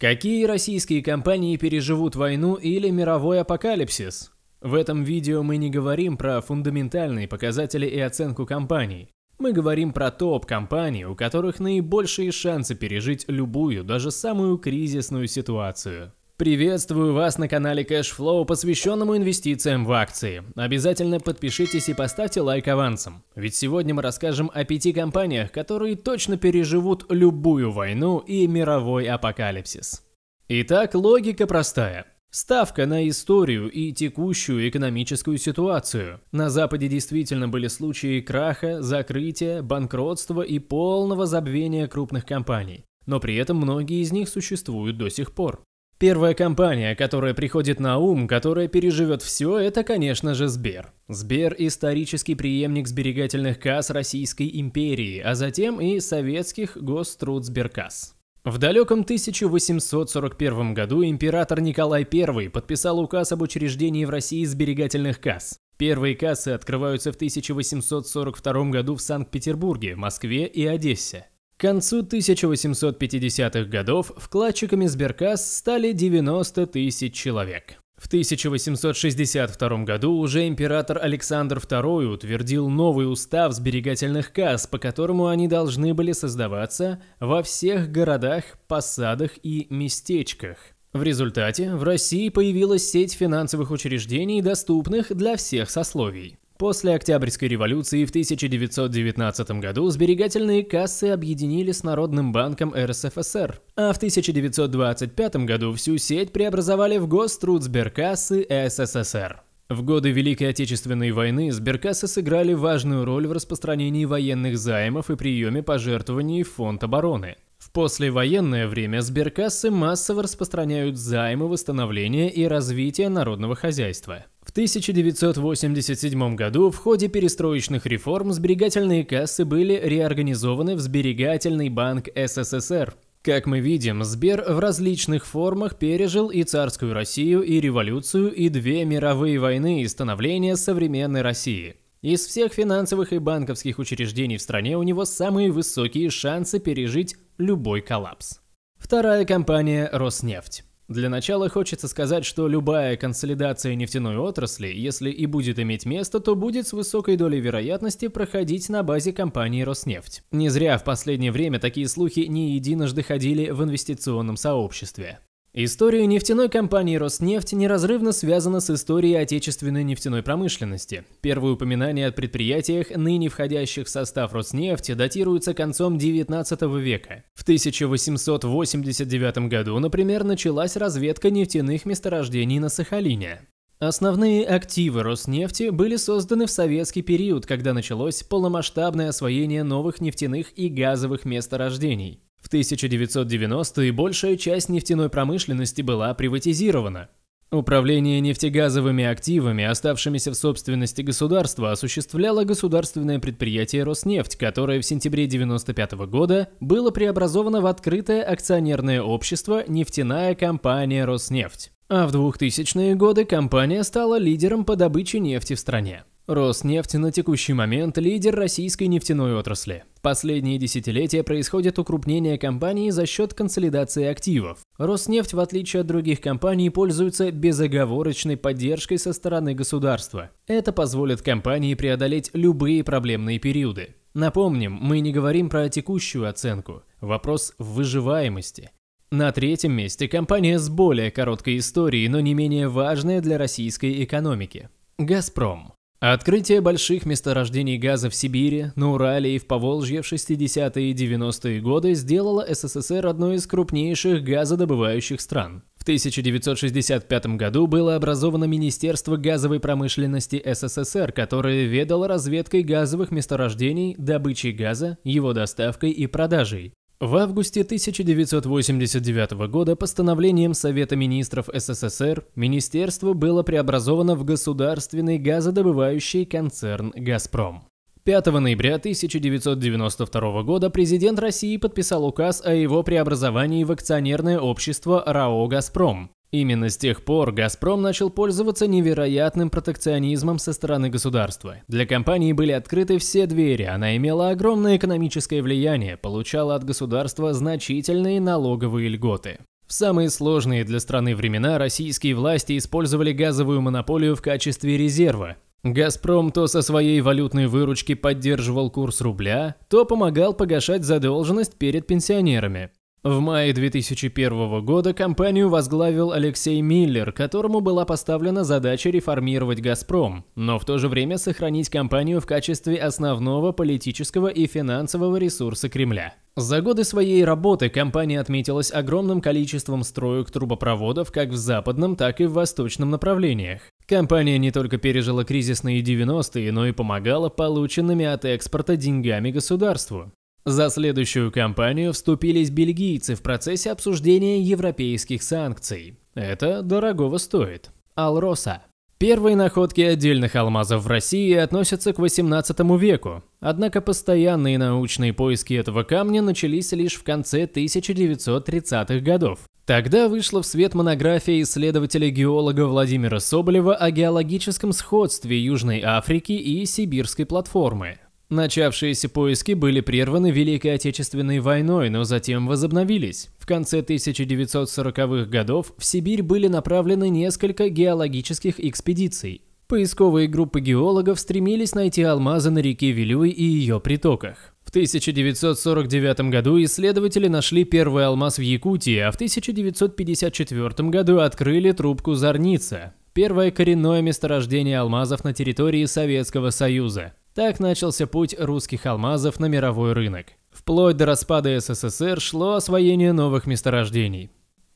Какие российские компании переживут войну или мировой апокалипсис? В этом видео мы не говорим про фундаментальные показатели и оценку компаний. Мы говорим про топ-компании, у которых наибольшие шансы пережить любую, даже самую кризисную ситуацию. Приветствую вас на канале Cashflow, посвященному инвестициям в акции. Обязательно подпишитесь и поставьте лайк авансом. Ведь сегодня мы расскажем о пяти компаниях, которые точно переживут любую войну и мировой апокалипсис. Итак, логика простая. Ставка на историю и текущую экономическую ситуацию. На Западе действительно были случаи краха, закрытия, банкротства и полного забвения крупных компаний. Но при этом многие из них существуют до сих пор. Первая компания, которая приходит на ум, которая переживет все, это, конечно же, Сбер. Сбер – исторический преемник сберегательных касс Российской империи, а затем и советских Гострудсберкасс. В далеком 1841 году император Николай I подписал указ об учреждении в России сберегательных касс. Первые кассы открываются в 1842 году в Санкт-Петербурге, Москве и Одессе. К концу 1850-х годов вкладчиками Сберкас стали 90 тысяч человек. В 1862 году уже император Александр II утвердил новый устав сберегательных касс, по которому они должны были создаваться во всех городах, посадах и местечках. В результате в России появилась сеть финансовых учреждений, доступных для всех сословий. После Октябрьской революции в 1919 году сберегательные кассы объединили с Народным банком РСФСР, а в 1925 году всю сеть преобразовали в Гострудсберкассы СССР. В годы Великой Отечественной войны сберкассы сыграли важную роль в распространении военных займов и приеме пожертвований в фонд обороны. В послевоенное время сберкассы массово распространяют займы восстановления и развития народного хозяйства. В 1987 году в ходе перестроечных реформ сберегательные кассы были реорганизованы в Сберегательный банк СССР. Как мы видим, Сбер в различных формах пережил и царскую Россию, и революцию, и две мировые войны и становление современной России. Из всех финансовых и банковских учреждений в стране у него самые высокие шансы пережить любой коллапс. Вторая компания – Роснефть. Для начала хочется сказать, что любая консолидация нефтяной отрасли, если и будет иметь место, то будет с высокой долей вероятности проходить на базе компании Роснефть. Не зря в последнее время такие слухи не единожды ходили в инвестиционном сообществе. История нефтяной компании «Роснефть» неразрывно связана с историей отечественной нефтяной промышленности. Первые упоминания о предприятиях, ныне входящих в состав «Роснефти», датируются концом XIX века. В 1889 году, например, началась разведка нефтяных месторождений на Сахалине. Основные активы Роснефти были созданы в советский период, когда началось полномасштабное освоение новых нефтяных и газовых месторождений. В 1990-е большая часть нефтяной промышленности была приватизирована. Управление нефтегазовыми активами, оставшимися в собственности государства, осуществляло государственное предприятие «Роснефть», которое в сентябре 1995 года было преобразовано в открытое акционерное общество «Нефтяная компания «Роснефть». А в 2000-е годы компания стала лидером по добыче нефти в стране. «Роснефть» на текущий момент лидер российской нефтяной отрасли последние десятилетия происходит укрупнение компаний за счет консолидации активов. Роснефть, в отличие от других компаний, пользуется безоговорочной поддержкой со стороны государства. Это позволит компании преодолеть любые проблемные периоды. Напомним, мы не говорим про текущую оценку. Вопрос выживаемости. На третьем месте компания с более короткой историей, но не менее важная для российской экономики – «Газпром». Открытие больших месторождений газа в Сибири, на Урале и в Поволжье в 60-е и 90-е годы сделало СССР одной из крупнейших газодобывающих стран. В 1965 году было образовано Министерство газовой промышленности СССР, которое ведало разведкой газовых месторождений, добычей газа, его доставкой и продажей. В августе 1989 года постановлением Совета министров СССР министерство было преобразовано в государственный газодобывающий концерн «Газпром». 5 ноября 1992 года президент России подписал указ о его преобразовании в акционерное общество РАО «Газпром». Именно с тех пор «Газпром» начал пользоваться невероятным протекционизмом со стороны государства. Для компании были открыты все двери, она имела огромное экономическое влияние, получала от государства значительные налоговые льготы. В самые сложные для страны времена российские власти использовали газовую монополию в качестве резерва. «Газпром» то со своей валютной выручки поддерживал курс рубля, то помогал погашать задолженность перед пенсионерами. В мае 2001 года компанию возглавил Алексей Миллер, которому была поставлена задача реформировать «Газпром», но в то же время сохранить компанию в качестве основного политического и финансового ресурса Кремля. За годы своей работы компания отметилась огромным количеством строек трубопроводов как в западном, так и в восточном направлениях. Компания не только пережила кризисные 90-е, но и помогала полученными от экспорта деньгами государству. За следующую кампанию вступились бельгийцы в процессе обсуждения европейских санкций. Это дорогого стоит. Алроса. Первые находки отдельных алмазов в России относятся к 18 веку, однако постоянные научные поиски этого камня начались лишь в конце 1930-х годов. Тогда вышла в свет монография исследователя-геолога Владимира Соболева о геологическом сходстве Южной Африки и Сибирской платформы. Начавшиеся поиски были прерваны Великой Отечественной войной, но затем возобновились. В конце 1940-х годов в Сибирь были направлены несколько геологических экспедиций. Поисковые группы геологов стремились найти алмазы на реке Вилюй и ее притоках. В 1949 году исследователи нашли первый алмаз в Якутии, а в 1954 году открыли трубку Зорница – первое коренное месторождение алмазов на территории Советского Союза. Так начался путь русских алмазов на мировой рынок. Вплоть до распада СССР шло освоение новых месторождений.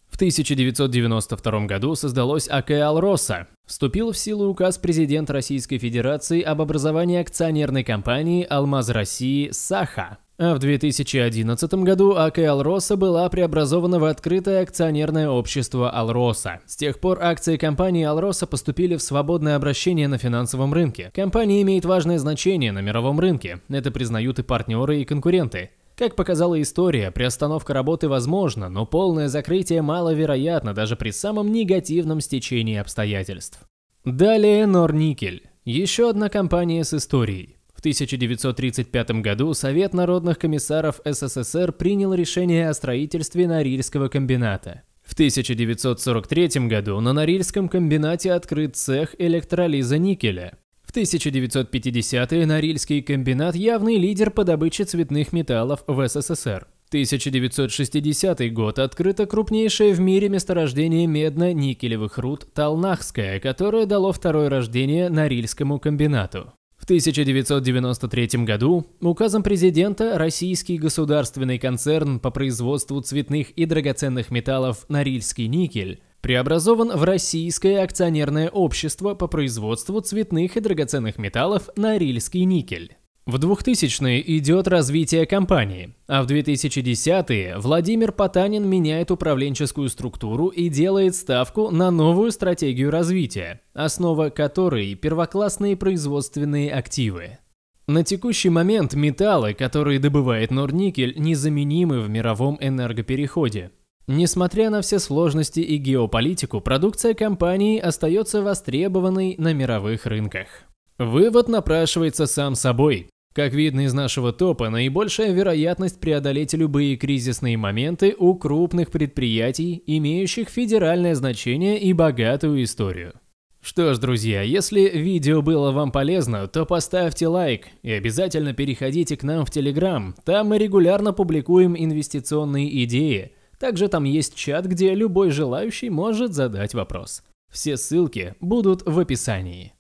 В 1992 году создалось АК «Алроса». Вступил в силу указ президента Российской Федерации об образовании акционерной компании «Алмаз России» САХА. А в 2011 году АК «Алроса» была преобразована в открытое акционерное общество «Алроса». С тех пор акции компании «Алроса» поступили в свободное обращение на финансовом рынке. Компания имеет важное значение на мировом рынке. Это признают и партнеры, и конкуренты. Как показала история, приостановка работы возможна, но полное закрытие маловероятно даже при самом негативном стечении обстоятельств. Далее «Норникель». Еще одна компания с историей. 1935 году Совет народных комиссаров СССР принял решение о строительстве Норильского комбината. В 1943 году на Норильском комбинате открыт цех электролиза никеля. В 1950-е Норильский комбинат – явный лидер по добыче цветных металлов в СССР. 1960 год открыто крупнейшее в мире месторождение медно-никелевых руд Талнахское, которое дало второе рождение Норильскому комбинату. В 1993 году указом президента российский государственный концерн по производству цветных и драгоценных металлов «Норильский никель» преобразован в Российское акционерное общество по производству цветных и драгоценных металлов «Норильский никель». В 2000-е идет развитие компании, а в 2010-е Владимир Потанин меняет управленческую структуру и делает ставку на новую стратегию развития, основа которой – первоклассные производственные активы. На текущий момент металлы, которые добывает Норникель, незаменимы в мировом энергопереходе. Несмотря на все сложности и геополитику, продукция компании остается востребованной на мировых рынках. Вывод напрашивается сам собой. Как видно из нашего топа, наибольшая вероятность преодолеть любые кризисные моменты у крупных предприятий, имеющих федеральное значение и богатую историю. Что ж, друзья, если видео было вам полезно, то поставьте лайк и обязательно переходите к нам в Телеграм. Там мы регулярно публикуем инвестиционные идеи. Также там есть чат, где любой желающий может задать вопрос. Все ссылки будут в описании.